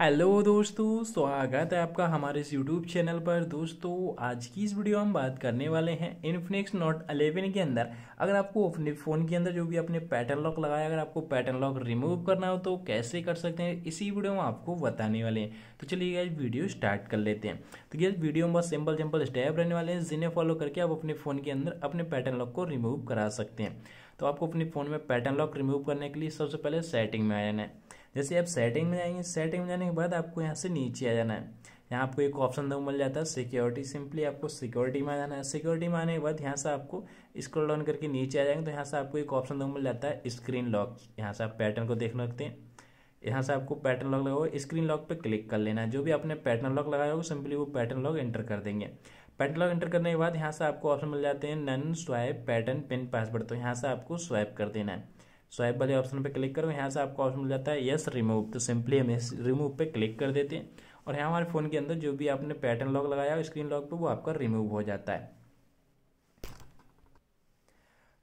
hello दोस्तों स्वागत है आपका हमारे इस यूट्यूब चैनल पर दोस्तों आज की इस वीडियो हम बात करने वाले हैं इन्फिनिक्स नोट 11 के अंदर अगर आपको अपने फ़ोन के अंदर जो भी आपने पैटर्न लॉक लगाया अगर आपको पैटर्न लॉक रिमूव करना हो तो कैसे कर सकते हैं इसी वीडियो में आपको बताने वाले हैं तो चलिए गैस वीडियो स्टार्ट कर लेते हैं तो गैस वीडियो में बस सिंपल सिंपल स्टेप रहने वाले हैं जिन्हें फॉलो करके आप अपने फ़ोन के अंदर अपने पैटर्न लॉक को रिमूव करा सकते हैं तो आपको अपने फ़ोन में पैटर्न लॉक रिमूव करने के लिए सबसे पहले सेटिंग में आ जाना है जैसे आप सेटिंग में जाएंगे सेटिंग में जाने के बाद आपको यहाँ से नीचे आ जाना है यहाँ आपको एक ऑप्शन दो मिल जाता है सिक्योरिटी सिंपली आपको सिक्योरिटी में आ जाना है सिक्योरिटी में आने के बाद यहाँ से आपको स्क्रॉल डाउन करके नीचे आ जाएंगे तो यहाँ से आपको एक ऑप्शन दो मिल जाता है स्क्रीन लॉक यहाँ से आप पैटर्न को देख सकते हैं यहाँ से आपको पैटर्न लॉक लगा हुआ स्क्रीन लॉक पर क्लिक कर लेना है जो भी आपने पैटर्न लॉक लगाया हो सिंपली वो पैटर्न लॉक एंटर कर देंगे पैटर्न लॉक एंटर करने के बाद यहाँ से आपको ऑप्शन मिल जाते हैं none swipe pattern pin password तो यहाँ से आपको स्वाइप कर देना है स्वाइप वाले ऑप्शन पे क्लिक करो यहाँ से आपको ऑप्शन मिल जाता है यस रिमूव तो सिंपली हम इस रिमूव पर क्लिक कर देते हैं और यहाँ हमारे फ़ोन के अंदर जो भी आपने पैटर्न लॉक लगाया हो स्क्रीन लॉक पे वो आपका रिमूव हो जाता है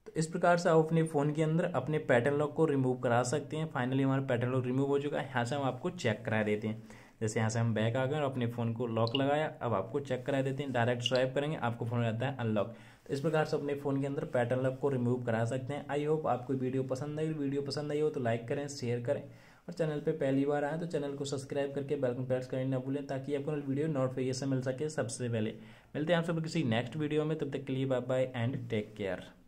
तो इस प्रकार से आप अपने फ़ोन के अंदर अपने पैटर्न लॉक को रिमूव करा सकते हैं फाइनली हमारा पैटर्न लॉक रिमूव हो चुका है यहाँ से हम आपको चेक करा देते हैं जैसे यहाँ से हम बैक आ गए और अपने फ़ोन को लॉक लगाया अब आपको चेक करा देते हैं डायरेक्ट स्वाइप करेंगे आपको फ़ोन रहता है अनलॉक तो इस प्रकार से अपने फ़ोन के अंदर पैटर्न लॉक को रिमूव करा सकते हैं आई होप आपको वीडियो पसंद आई वीडियो पसंद आई हो तो लाइक करें शेयर करें और चैनल पर पहली बार आए तो चैनल को सब्सक्राइब करके बेल प्रेस करना ना भूलें ताकि आपको वीडियो नोटिफिकेशन मिल सके सबसे पहले मिलते हैं आप सब किसी नेक्स्ट वीडियो में तब तक के लिए bye bye and take care